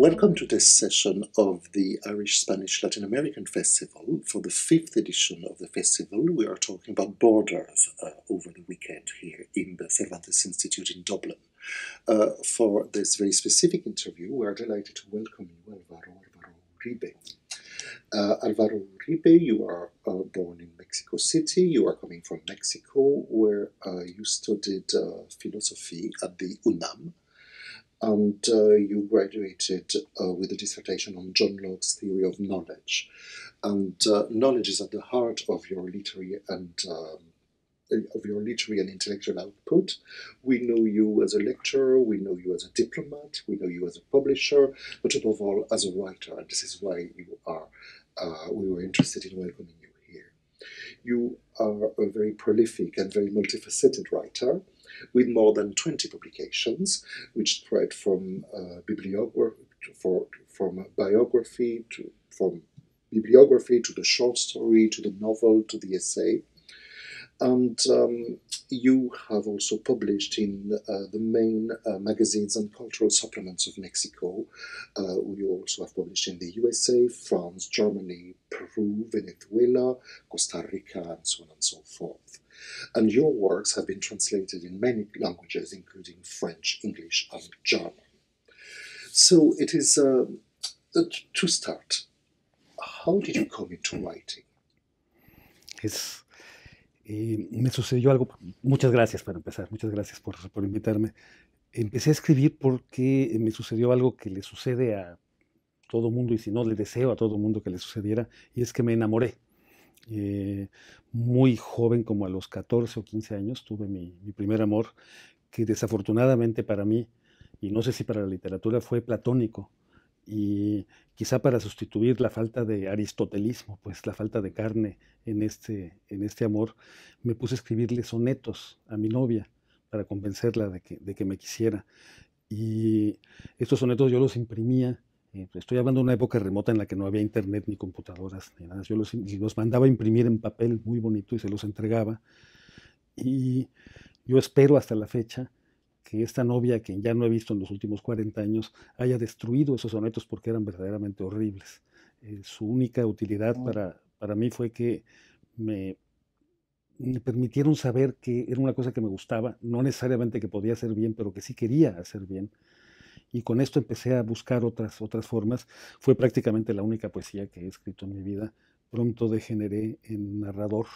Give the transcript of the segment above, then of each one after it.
Welcome to this session of the Irish Spanish Latin American Festival. For the fifth edition of the festival, we are talking about borders uh, over the weekend here in the Cervantes Institute in Dublin. Uh, for this very specific interview, we are delighted to welcome you, Alvaro Alvaro Uribe. Uh, Alvaro Uribe, you are uh, born in Mexico City. You are coming from Mexico, where uh, you studied uh, philosophy at the UNAM and uh, you graduated uh, with a dissertation on John Locke's theory of knowledge. And uh, knowledge is at the heart of your literary and um, of your literary and intellectual output. We know you as a lecturer, we know you as a diplomat, we know you as a publisher, but above all as a writer. And this is why you are. Uh, we were interested in welcoming you here. You are a very prolific and very multifaceted writer with more than 20 publications, which spread from uh, bibliography, for, from biography to from bibliography to the short story to the novel to the essay. And um, you have also published in uh, the main uh, magazines and cultural supplements of Mexico. Uh, you also have published in the USA, France, Germany, Peru, Venezuela, Costa Rica, and so on and so forth. and your works have been translated in many languages, including French, English, and German. So it is um, uh, to start. How did you come into writing? Eh, me sucedió algo. Muchas gracias para empezar. Muchas gracias por, por invitarme. Empecé a escribir porque me sucedió algo que le sucede a todo mundo y si no le deseo a todo mundo que le sucediera y es que me enamoré eh, muy joven, como a los 14 o 15 años, tuve mi, primer amor, que desafortunadamente para mí, y no sé si para la literatura, fue platónico. Y quizá para sustituir la falta de aristotelismo, pues la falta de carne en este, en este amor, me puse a escribirle sonetos a mi novia para convencerla de que, de que me quisiera. Y estos sonetos yo los imprimía eh, pues, estoy hablando de una época remota en la que no había internet ni computadoras ni nada. Yo los, mandaba a imprimir en papel muy bonito y se los entregaba. Y yo espero hasta la fecha que esta novia, que ya no he visto en los últimos 40 años, haya destruido esos sonetos porque eran verdaderamente horribles. Eh, su única utilidad mm. para, mí fue que me, me, permitieron saber que era una cosa que me gustaba, no necesariamente que podía hacer bien, pero que sí quería hacer bien y con esto empecé a buscar otras, otras formas. Fue prácticamente la única poesía que he escrito en mi vida. Pronto degeneré en narrador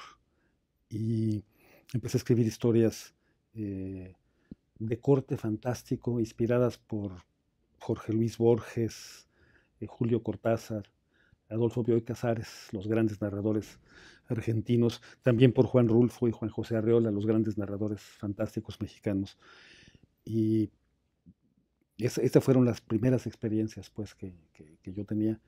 y empecé a escribir historias eh, de corte fantástico, inspiradas por Jorge Luis Borges, eh, Julio Cortázar, Adolfo Bioy Casares, los grandes narradores argentinos, también por Juan Rulfo y Juan José Arreola, los grandes narradores fantásticos mexicanos. Y es, estas fueron las primeras experiencias pues, que, que, que, yo tenía.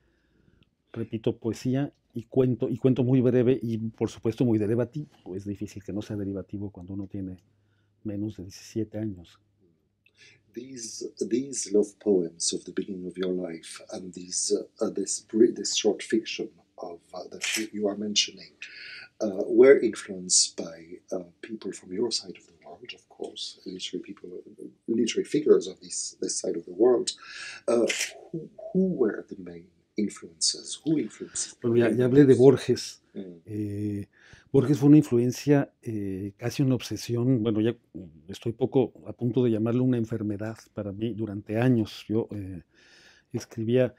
Repito, poesía y cuento, y cuento muy breve y por supuesto muy derivativo. Es difícil que no sea derivativo cuando uno tiene menos de 17 años. These, these love poems of the beginning of your life and these, uh, this, this short fiction of, uh, that you, are mentioning uh, were influenced by uh, people from your side around, of course, literary people, literary figures of this, this side of the world, uh, who, who, were the main influences? Who influenced bueno, pues ya, ya, hablé de Borges. Mm. Eh, Borges fue una influencia, eh, casi una obsesión, bueno, ya estoy poco a punto de llamarlo una enfermedad para mí durante años. Yo eh, escribía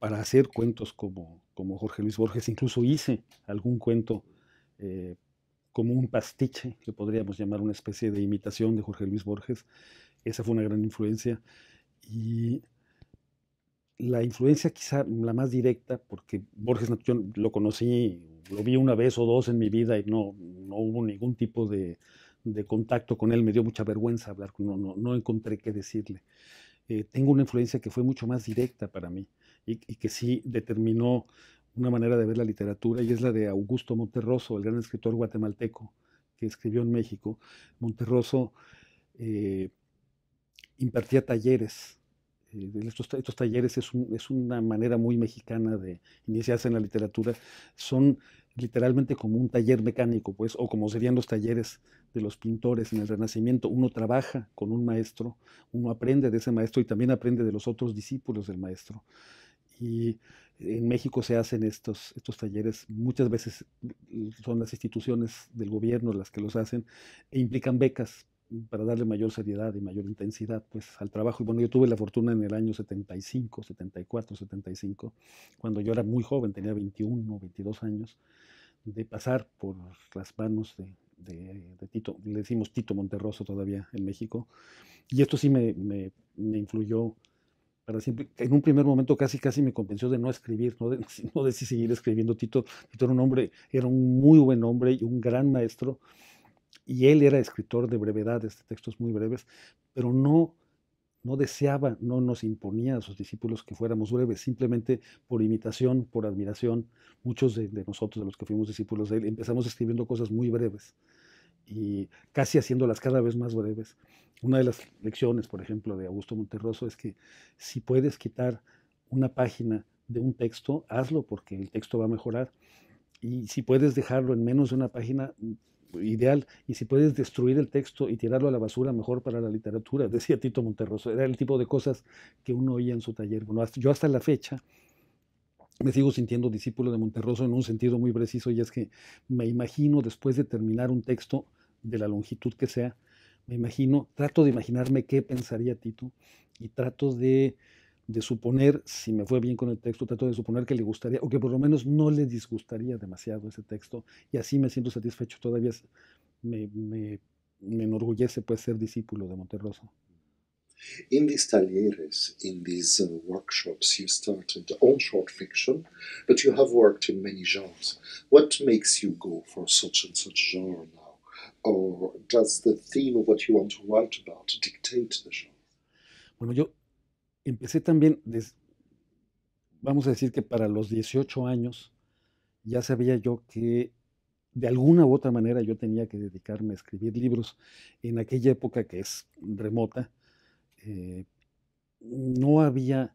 para hacer cuentos como, como Jorge Luis Borges, incluso hice algún cuento eh, como un pastiche, que podríamos llamar una especie de imitación de Jorge Luis Borges. Esa fue una gran influencia. Y la influencia quizá la más directa, porque Borges yo lo conocí, lo vi una vez o dos en mi vida y no, hubo ningún tipo de, contacto con él, me dio mucha vergüenza hablar, con no, no encontré qué decirle. Eh, tengo una influencia que fue mucho más directa para mí y que sí determinó una manera de ver la literatura y es la de Augusto Monterroso, el gran escritor guatemalteco que escribió en México. Monterroso eh, impartía talleres. Eh, estos, talleres es, es, una manera muy mexicana de iniciarse en la literatura. Son literalmente como un taller mecánico, pues, o como serían los talleres de los pintores en el Renacimiento. Uno trabaja con un maestro, uno aprende de ese maestro y también aprende de los otros discípulos del maestro y en México se hacen estos, estos talleres, muchas veces mm, son las instituciones del gobierno las que los hacen e implican becas para darle mayor seriedad y mayor intensidad pues, al trabajo. Y bueno, yo tuve la fortuna en el año 75, 74, 75, cuando yo era muy joven, tenía 21, 22 años, de pasar por las manos de, de, Tito, le decimos Tito Monterroso todavía en México, y esto sí me, me, me influyó en un primer momento casi casi me convenció de no escribir, no de, seguir escribiendo. Tito, era un hombre, era un muy buen hombre y un gran maestro, y él era escritor de brevedades, de textos muy breves, pero no, no deseaba, no nos imponía a sus discípulos que fuéramos breves, simplemente por imitación, por admiración. Muchos de, de nosotros, de los que fuimos discípulos de él, empezamos escribiendo cosas muy breves y casi haciéndolas cada vez más breves. Una de las lecciones, por ejemplo, de Augusto Monterroso es que si puedes quitar una página de un texto, hazlo porque el texto va a mejorar. Y si puedes dejarlo en menos de una página, mm, ideal. Y si puedes destruir el texto y tirarlo a la basura, mejor para la literatura, decía Tito Monterroso. Era el tipo de cosas que uno oía en su taller. Bueno, yo hasta la fecha me sigo sintiendo discípulo de Monterroso en un sentido muy preciso y es que me imagino después de terminar un texto de la longitud que sea, me imagino, trato de imaginarme qué pensaría Tito y trato de, suponer, si me fue bien con el texto, trato de suponer que le gustaría o que por lo menos no le disgustaría demasiado ese texto y así me siento satisfecho, todavía me, enorgullece pues ser discípulo de Monterroso. In these talleres, in these uh, workshops, you started on short fiction, but you have worked in many genres. What makes you go for such and such genre now? Or does the theme of what you want to write about dictate the genre? Bueno, yo empecé también, des, vamos a decir que para los 18 años ya sabía yo que de alguna u otra manera yo tenía que dedicarme a escribir libros en aquella época que es remota eh, no había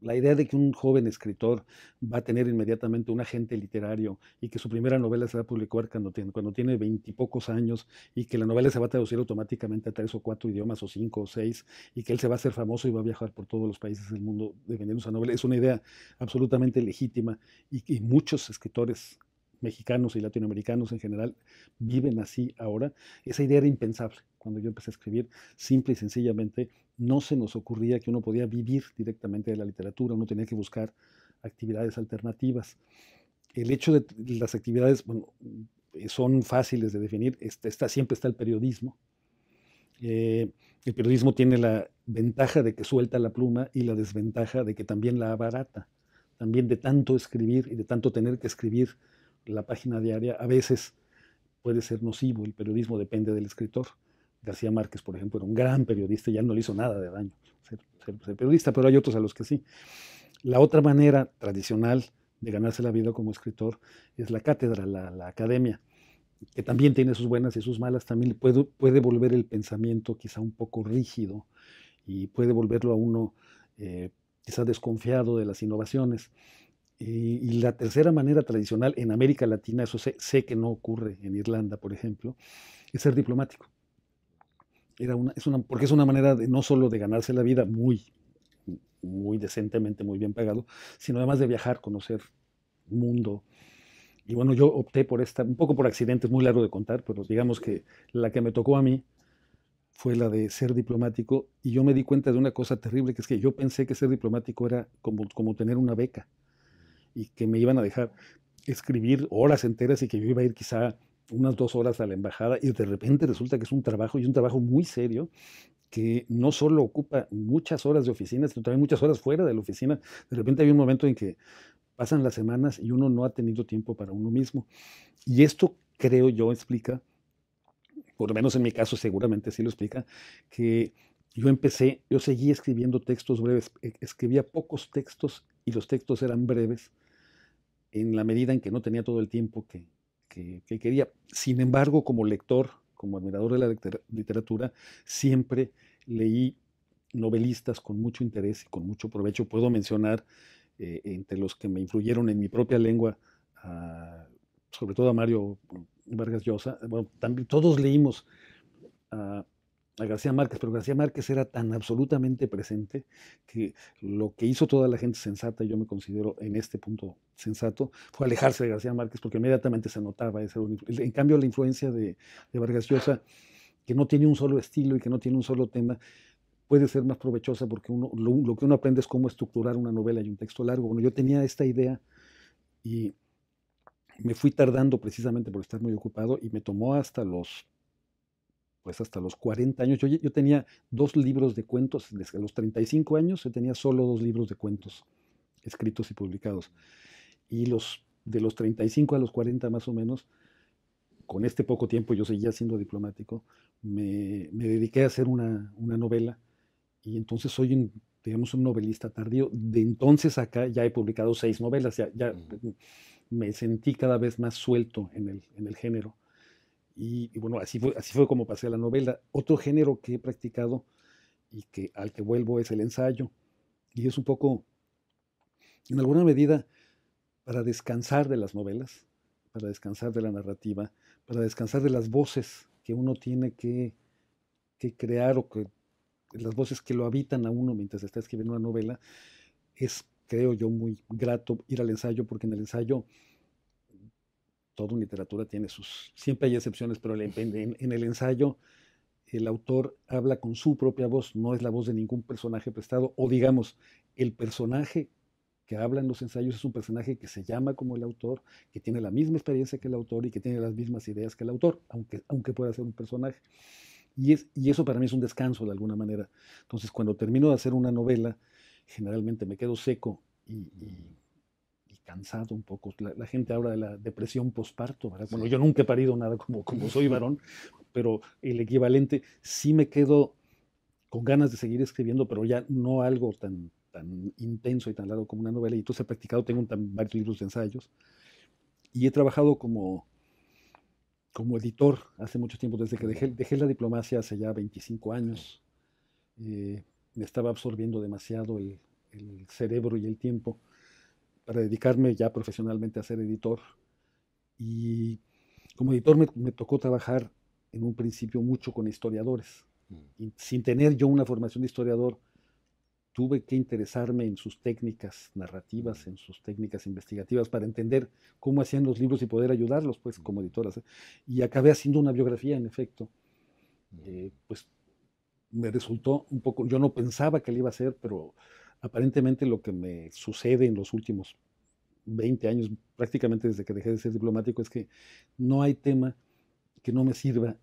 la idea de que un joven escritor va a tener inmediatamente un agente literario y que su primera novela se va a publicar cuando tiene, cuando tiene veintipocos años y que la novela se va a traducir automáticamente a tres o cuatro idiomas o cinco o seis y que él se va a hacer famoso y va a viajar por todos los países del mundo defendiendo esa novela. Es una idea absolutamente legítima y, y muchos escritores mexicanos y latinoamericanos en general viven así ahora, esa idea era impensable. Cuando yo empecé a escribir, simple y sencillamente, no se nos ocurría que uno podía vivir directamente de la literatura, uno tenía que buscar actividades alternativas. El hecho de las actividades bueno, son fáciles de definir, este, está, siempre está el periodismo. Eh, el periodismo tiene la ventaja de que suelta la pluma y la desventaja de que también la abarata. También de tanto escribir y de tanto tener que escribir la página diaria a veces puede ser nocivo, el periodismo depende del escritor. García Márquez, por ejemplo, era un gran periodista y ya no le hizo nada de daño ser, periodista, pero hay otros a los que sí. La otra manera tradicional de ganarse la vida como escritor es la cátedra, la, academia, que también tiene sus buenas y sus malas, también puede, volver el pensamiento quizá un poco rígido y puede volverlo a uno eh, quizá desconfiado de las innovaciones. Eh, y, la tercera manera tradicional en América Latina, eso sé, sé, que no ocurre en Irlanda, por ejemplo, es ser diplomático. Era una, es una, porque es una manera de, no solo de ganarse la vida muy, muy decentemente, muy bien pagado, sino además de viajar, conocer mundo. Y bueno, yo opté por esta, un poco por es muy largo de contar, pero digamos que la que me tocó a mí fue la de ser diplomático y yo me di cuenta de una cosa terrible, que es que yo pensé que ser diplomático era como, como tener una beca y que me iban a dejar escribir horas enteras y que yo iba a ir quizá unas dos horas a la embajada y de repente resulta que es un trabajo y un trabajo muy serio que no solo ocupa muchas horas de oficina, sino también muchas horas fuera de la oficina. De repente hay un momento en que pasan las semanas y uno no ha tenido tiempo para uno mismo. Y esto creo yo explica, por lo menos en mi caso seguramente sí lo explica, que yo empecé, yo seguí escribiendo textos breves, e-, escribía pocos textos y los textos eran breves en la medida en que no tenía todo el tiempo que, quería. Sin embargo, como lector, como admirador de la literatura, siempre leí novelistas con mucho interés y con mucho provecho. Puedo mencionar eh, entre los que me influyeron en mi propia lengua, sobre todo a Mario mm, Vargas Llosa. todos leímos a a García Márquez, pero García Márquez era tan absolutamente presente que lo que hizo toda la gente sensata, yo me considero en este punto sensato, fue alejarse de García Márquez porque inmediatamente se notaba. Ese, en cambio, la influencia de, Vargas Llosa, que no tiene un solo estilo y que no tiene un solo tema, puede ser más provechosa porque uno, lo, lo, que uno aprende es cómo estructurar una novela y un texto largo. Bueno, yo tenía esta idea y me fui tardando precisamente por estar muy ocupado y me tomó hasta los pues hasta los 40 años. Yo, yo tenía dos libros de cuentos, desde los 35 años yo tenía solo dos libros de cuentos escritos y publicados. Y los de los 35 a los 40 más o menos, con este poco tiempo yo seguía siendo diplomático, me, dediqué a hacer una, una, novela y entonces soy, digamos, un novelista tardío. De entonces acá ya he publicado seis novelas, ya, ya me sentí cada vez más suelto en el, en el género y, bueno, así fue, así fue como pasé a la novela. Otro género que he practicado y que al que vuelvo es el ensayo. Y es un poco, en alguna medida, para descansar de las novelas, para descansar de la narrativa, para descansar de las voces que uno tiene que, que crear o que las voces que lo habitan a uno mientras está escribiendo una novela. Es, creo yo, muy grato ir al ensayo porque en el ensayo todo literatura tiene sus, siempre hay excepciones, pero en, en, el ensayo el autor habla con su propia voz, no es la voz de ningún personaje prestado, o digamos, el personaje que habla en los ensayos es un personaje que se llama como el autor, que tiene la misma experiencia que el autor y que tiene las mismas ideas que el autor, aunque, aunque pueda ser un personaje. Y, es, eso para mí es un descanso de alguna manera. Entonces, cuando termino de hacer una novela, generalmente me quedo seco y cansado un poco. La, gente habla de la depresión posparto, Bueno, yo nunca he parido nada como, como soy varón, pero el equivalente sí me quedo con ganas de seguir escribiendo, pero ya no algo tan, tan intenso y tan largo como una novela. Y entonces he practicado, tengo tan, varios libros de ensayos. Y he trabajado como, como editor hace mucho tiempo, desde que dejé, dejé la diplomacia hace ya 25 años. Eh, me estaba absorbiendo demasiado el cerebro y el tiempo para dedicarme ya profesionalmente a ser editor. Y como editor me, tocó trabajar en un principio mucho con historiadores. Mm. Y sin tener yo una formación de historiador, tuve que interesarme en sus técnicas narrativas, mm. en sus técnicas investigativas, para entender cómo hacían los libros y poder ayudarlos, pues, mm. como editoras. ¿eh? Y acabé haciendo una biografía, en efecto. Eh, pues me resultó un poco, yo no pensaba que le iba a hacer, pero aparentemente lo que me sucede en los últimos 20 años, prácticamente desde que dejé de ser diplomático, es que no hay tema que no me sirva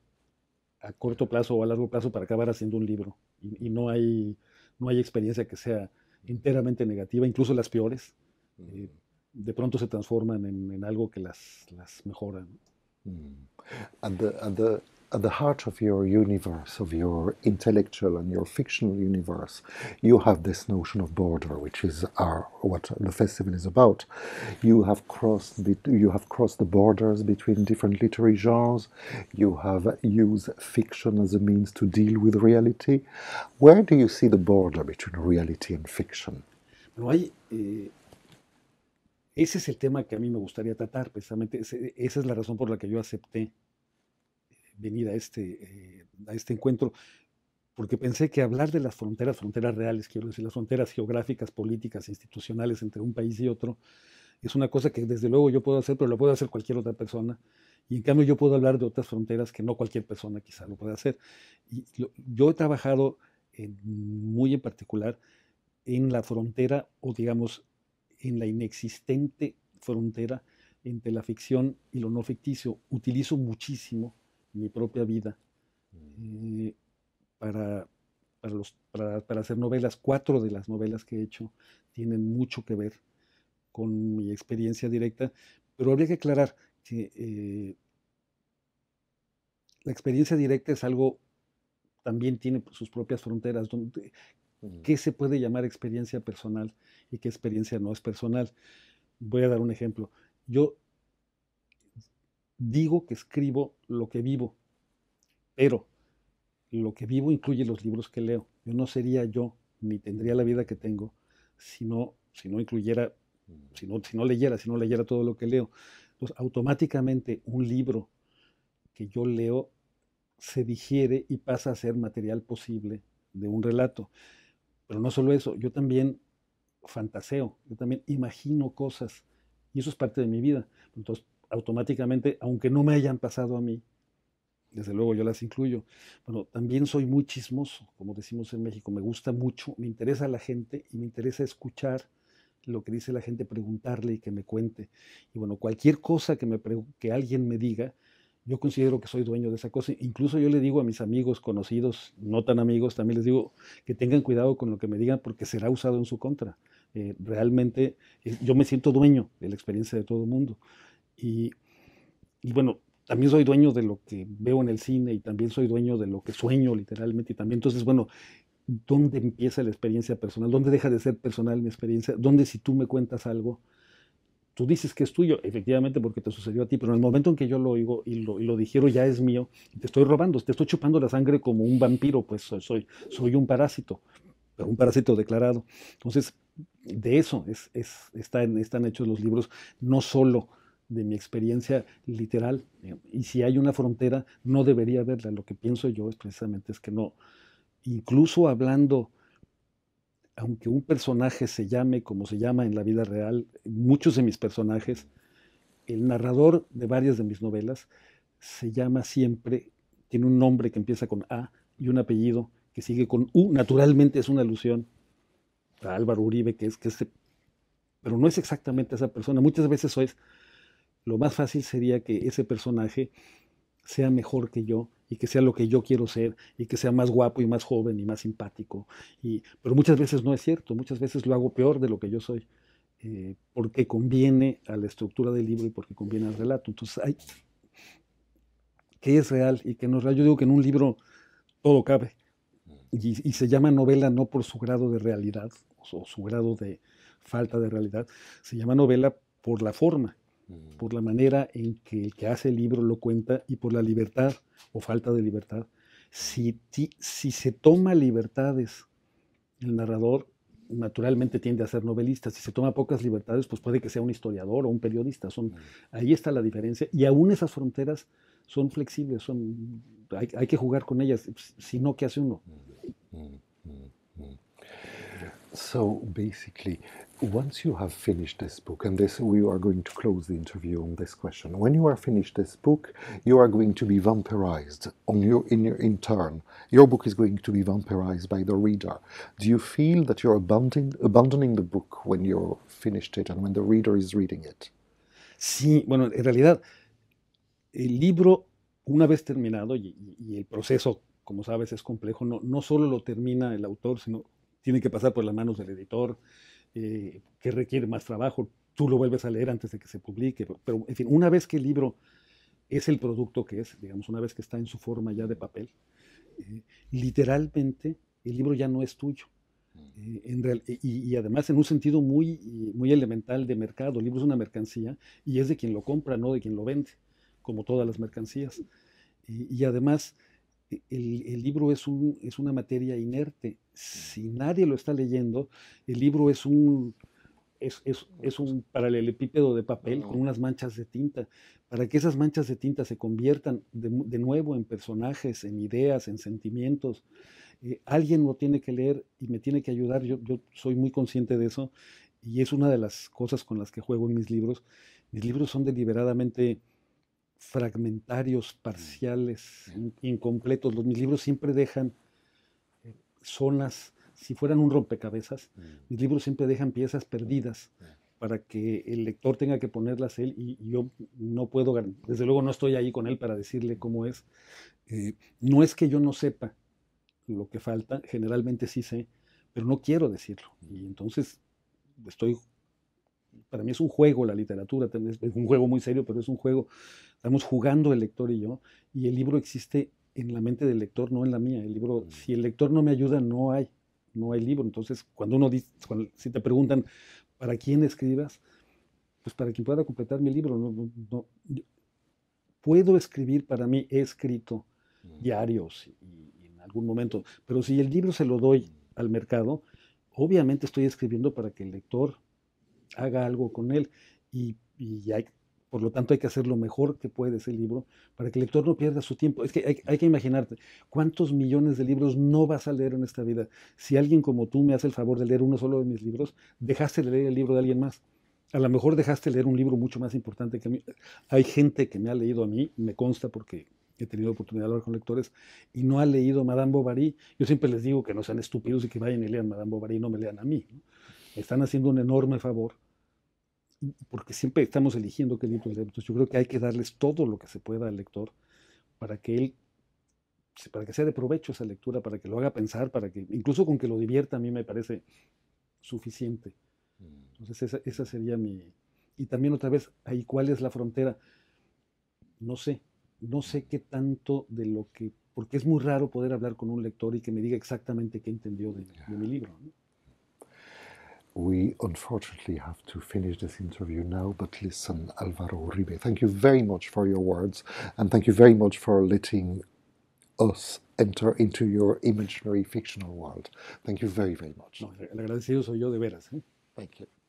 a corto plazo o a largo plazo para acabar haciendo un libro. Y, no, hay, no hay experiencia que sea enteramente negativa, incluso las peores, eh, de pronto se transforman en, algo que las, las mejora. at the heart of your universe, of your intellectual and your fictional universe, you have this notion of border, which is our, what the festival is about. You have crossed the, you have crossed the borders between different literary genres. You have used fiction as a means to deal with reality. Where do you see the border between reality and fiction? Bueno, eh, ese es el tema que a mí me gustaría tratar, precisamente. esa es la razón por la que yo acepté venir a este, eh, a este encuentro, porque pensé que hablar de las fronteras, fronteras reales, quiero decir, las fronteras geográficas, políticas, institucionales entre un país y otro, es una cosa que desde luego yo puedo hacer, pero lo puede hacer cualquier otra persona. Y en cambio yo puedo hablar de otras fronteras que no cualquier persona quizá lo pueda hacer. Y yo he trabajado muy en particular en la frontera, o digamos, en la inexistente frontera entre la ficción y lo no ficticio. Utilizo muchísimo mi propia vida mm. eh, para, los, para, hacer novelas. Cuatro de las novelas que he hecho tienen mucho que ver con mi experiencia directa, pero habría que aclarar que eh, la experiencia directa es algo, también tiene sus propias fronteras, donde, mm. qué se puede llamar experiencia personal y qué experiencia no es personal. Voy a dar un ejemplo. Yo digo que escribo lo que vivo, pero lo que vivo incluye los libros que leo. Yo no sería yo, ni tendría la vida que tengo, si no, si no incluyera, si no, si no leyera, si no leyera todo lo que leo. Entonces, automáticamente un libro que yo leo se digiere y pasa a ser material posible de un relato. Pero no solo eso, yo también fantaseo, yo también imagino cosas y eso es parte de mi vida. Entonces, automáticamente, aunque no me hayan pasado a mí, desde luego yo las incluyo. Bueno, también soy muy chismoso, como decimos en México, me gusta mucho, me interesa la gente y me interesa escuchar lo que dice la gente, preguntarle y que me cuente. Y bueno, cualquier cosa que, me que alguien me diga, yo considero que soy dueño de esa cosa. Incluso yo le digo a mis amigos, conocidos, no tan amigos, también les digo que tengan cuidado con lo que me digan porque será usado en su contra. Eh, realmente eh, yo me siento dueño de la experiencia de todo el mundo. Y, bueno, también soy dueño de lo que veo en el cine y también soy dueño de lo que sueño literalmente y también. Entonces, bueno, ¿dónde empieza la experiencia personal? ¿Dónde deja de ser personal mi experiencia? ¿Dónde si tú me cuentas algo? Tú dices que es tuyo, efectivamente, porque te sucedió a ti, pero en el momento en que yo lo digo y lo, y ya es mío, te estoy robando, te estoy chupando la sangre como un vampiro, pues soy, soy, soy un parásito, un parásito declarado. Entonces, de eso es, es, en están hechos los libros, no solo de mi experiencia literal. Eh, y si hay una frontera, no debería haberla. Lo que pienso yo es precisamente es que no. Incluso hablando, aunque un personaje se llame como se llama en la vida real, muchos de mis personajes, el narrador de varias de mis novelas se llama siempre, tiene un nombre que empieza con A y un apellido que sigue con U. Naturalmente es una alusión a Álvaro Uribe, que es que este pero no es exactamente esa persona. Muchas veces es... Lo más fácil sería que ese personaje sea mejor que yo y que sea lo que yo quiero ser y que sea más guapo y más joven y más simpático. Y, pero muchas veces no es cierto, muchas veces lo hago peor de lo que yo soy, eh, porque conviene a la estructura del libro y porque conviene al relato. Entonces, hay que es real y que no es real. Yo digo que en un libro todo cabe y se llama novela no por su grado de realidad o su grado de falta de realidad, se llama novela por la forma por la manera en que el que hace el libro lo cuenta y por la libertad o falta de libertad. Si, si, se toma libertades, el narrador naturalmente tiende a ser novelista. Si se toma pocas libertades, pues puede que sea un historiador o un periodista. Son, Ahí está la diferencia. Y aún esas fronteras son flexibles, son, hay, que jugar con ellas, Si no, ¿qué hace uno. So basically, once you have finished this book, and this we are going to close the interview on this question. When you are finished this book, you are going to be vampirized on your in your in turn. Your book is going to be vampirized by the reader. Do you feel that you're abandoning abandoning the book when you're finished it and when the reader is reading it? Sí, bueno, en realidad el libro una vez terminado y, y el proceso, como sabes, es complejo. No no solo lo termina el autor, sino tiene que pasar por las manos del editor, eh, que requiere más trabajo, tú lo vuelves a leer antes de que se publique, pero en fin, una vez que el libro es el producto que es, digamos, una vez que está en su forma ya de papel, eh, literalmente el libro ya no es tuyo. Eh, y, además en un sentido muy, muy elemental de mercado, el libro es una mercancía y es de quien lo compra, no de quien lo vende, como todas las mercancías. y además e-, el, libro es, una materia inerte. Mm. Si nadie lo está leyendo, el libro es un paralelepípedo de papel con unas manchas de tinta. Para que esas manchas de tinta se conviertan de, nuevo en personajes, en ideas, en sentimientos, eh, alguien lo tiene que leer y me tiene que ayudar. Yo, yo, soy muy consciente de eso y es una de las cosas con las que juego en mis libros. Mis libros son deliberadamente fragmentarios, mm. parciales, incompletos. mis libros siempre dejan eh, zonas, si fueran un rompecabezas, mm. mis libros siempre dejan piezas perdidas mm. para que el lector tenga que ponerlas él y, yo no puedo, desde luego no estoy ahí con él para decirle cómo es. Eh, no es que yo no sepa lo que falta, generalmente sí sé, pero no quiero decirlo. Y entonces estoy para mí es un juego la literatura, es un juego muy serio, pero es un juego, estamos jugando el lector y yo, y el libro existe en la mente del lector, no en la mía. El libro, mm. si el lector no me ayuda, no hay, no hay libro. Entonces, cuando uno dice, si te preguntan, ¿para quién escribas? Pues para quien pueda completar mi libro. No, Puedo escribir, para mí he escrito mm. diarios en algún momento, pero si el libro se lo doy mm. al mercado, obviamente estoy escribiendo para que el lector haga algo con él y, por lo tanto hay que hacer lo mejor que puede ese libro para que el lector no pierda su tiempo. Es que hay, que imaginarte cuántos millones de libros no vas a leer en esta vida. Si alguien como tú me hace el favor de leer uno solo de mis libros, dejaste de leer el libro de alguien más. A lo mejor dejaste de leer un libro mucho más importante que a mí. Hay gente que me ha leído a mí, me consta porque he tenido oportunidad de hablar con lectores, y no ha leído Madame Bovary. Yo siempre les digo que no sean estúpidos y que vayan y lean Madame Bovary y no me lean a mí están haciendo un enorme favor, porque siempre estamos eligiendo qué libro leer. Entonces yo creo que hay que darles todo lo que se pueda al lector para que él pues, para que sea de provecho esa lectura, para que lo haga pensar, para que incluso con que lo divierta a mí me parece suficiente. Mm. Entonces esa, esa sería mi... Y también otra vez, ahí cuál es la frontera. No sé, no sé qué tanto de lo que... Porque es muy raro poder hablar con un lector y que me diga exactamente qué entendió de, de mi libro. ¿no? we unfortunately have to finish this interview now, but listen, Alvaro Uribe, thank you very much for your words and thank you very much for letting us enter into your imaginary fictional world. Thank you very, very much. No, el agradecido soy yo de veras. ¿eh? Thank you.